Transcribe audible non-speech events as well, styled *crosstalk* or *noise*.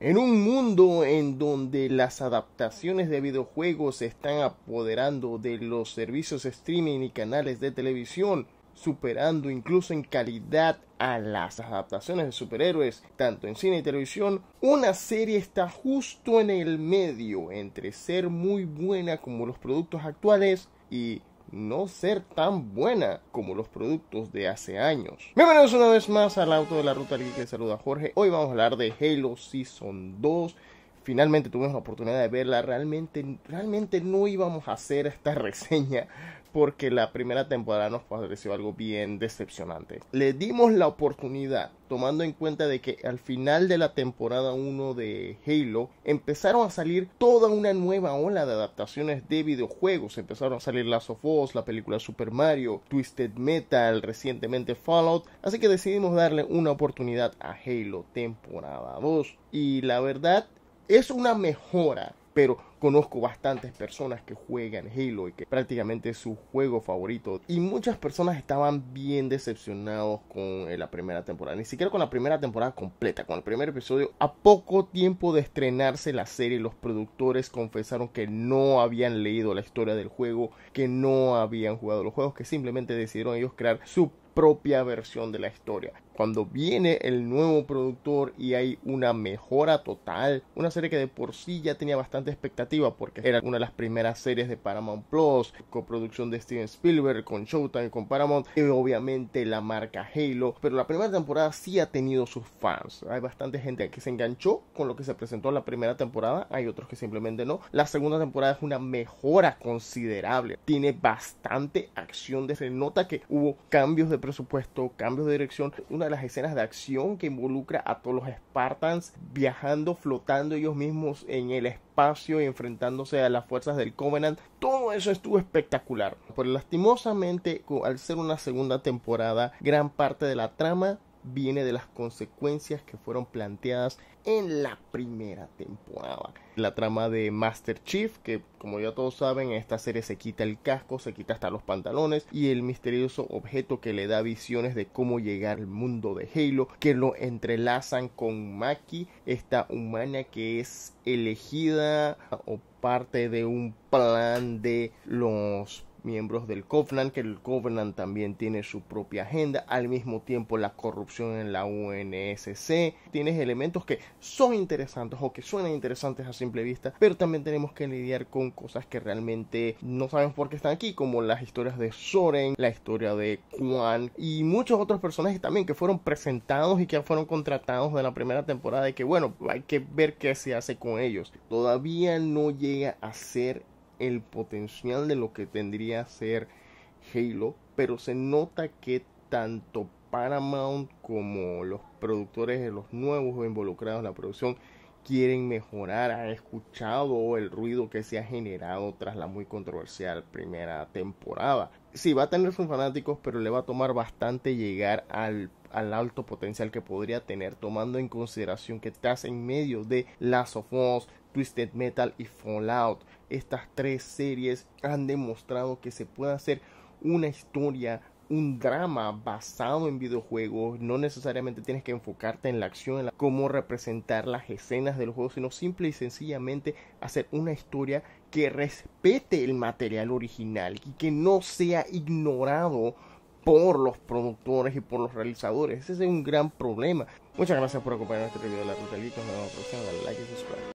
En un mundo en donde las adaptaciones de videojuegos se están apoderando de los servicios streaming y canales de televisión, superando incluso en calidad a las adaptaciones de superhéroes, tanto en cine y televisión, una serie está justo en el medio entre ser muy buena como los productos actuales y no ser tan buena como los productos de hace años. Bienvenidos una vez más al auto de la ruta que saluda Jorge. Hoy vamos a hablar de Halo Season 2 finalmente tuvimos la oportunidad de verla. Realmente, realmente no íbamos a hacer esta *laughs* reseña porque la primera temporada nos pareció algo bien decepcionante. Le dimos la oportunidad, tomando en cuenta de que al final de la temporada 1 de Halo empezaron a salir toda una nueva ola de adaptaciones de videojuegos. Empezaron a salir Last of Us, la película Super Mario, Twisted Metal, recientemente Fallout. Así que decidimos darle una oportunidad a Halo temporada 2. Y la verdad es una mejora, pero Conozco bastantes personas que juegan Halo y que prácticamente es su juego favorito. Y muchas personas estaban bien decepcionados con eh, la primera temporada. Ni siquiera con la primera temporada completa, con el primer episodio. A poco tiempo de estrenarse la serie, los productores confesaron que no habían leído la historia del juego, que no habían jugado los juegos, que simplemente decidieron ellos crear su propia versión de la historia. Cuando viene el nuevo productor y hay una mejora total, una serie que de por sí ya tenía bastante expectativa, porque era una de las primeras series de Paramount Plus, coproducción de Steven Spielberg con Showtime, con Paramount y obviamente la marca Halo, pero la primera temporada sí ha tenido sus fans, hay bastante gente que se enganchó con lo que se presentó en la primera temporada, hay otros que simplemente no, la segunda temporada es una mejora considerable, tiene bastante acción, de... se nota que hubo cambios de presupuesto, cambios de dirección, una de las escenas de acción que involucra a todos los Spartans viajando, flotando ellos mismos en el espacio y en enfrentándose a las fuerzas del Covenant. Todo eso estuvo espectacular. Pero lastimosamente, al ser una segunda temporada, gran parte de la trama viene de las consecuencias que fueron planteadas en la primera temporada. La trama de Master Chief, que como ya todos saben, en esta serie se quita el casco, se quita hasta los pantalones y el misterioso objeto que le da visiones de cómo llegar al mundo de Halo, que lo entrelazan con Maki, esta humana que es elegida o parte de un plan de los miembros del Covenant, que el Covenant también tiene su propia agenda, al mismo tiempo la corrupción en la UNSC, tienes elementos que son interesantes o que suenan interesantes a simple vista, pero también tenemos que lidiar con cosas que realmente no sabemos por qué están aquí, como las historias de Soren, la historia de Quan y muchos otros personajes también que fueron presentados y que fueron contratados de la primera temporada y que bueno, hay que ver qué se hace con ellos. Todavía no llega a ser el potencial de lo que tendría a ser Halo, pero se nota que tanto Paramount como los productores de los nuevos involucrados en la producción quieren mejorar. Han escuchado el ruido que se ha generado tras la muy controversial primera temporada. Si va a tener sus fanáticos, pero le va a tomar bastante llegar al, alto potencial que podría tener, tomando en consideración que estás en medio de las of Us, Twisted Metal y Fallout. Estas tres series han demostrado que se puede hacer una historia, un drama basado en videojuegos. No necesariamente tienes que enfocarte en la acción, en la, cómo representar las escenas del juego, sino simple y sencillamente hacer una historia que respete el material original y que no sea ignorado por los productores y por los realizadores. Ese es un gran problema. Muchas gracias por acompañarnos en este video de la Ruta Nos vemos la próxima. Dale like y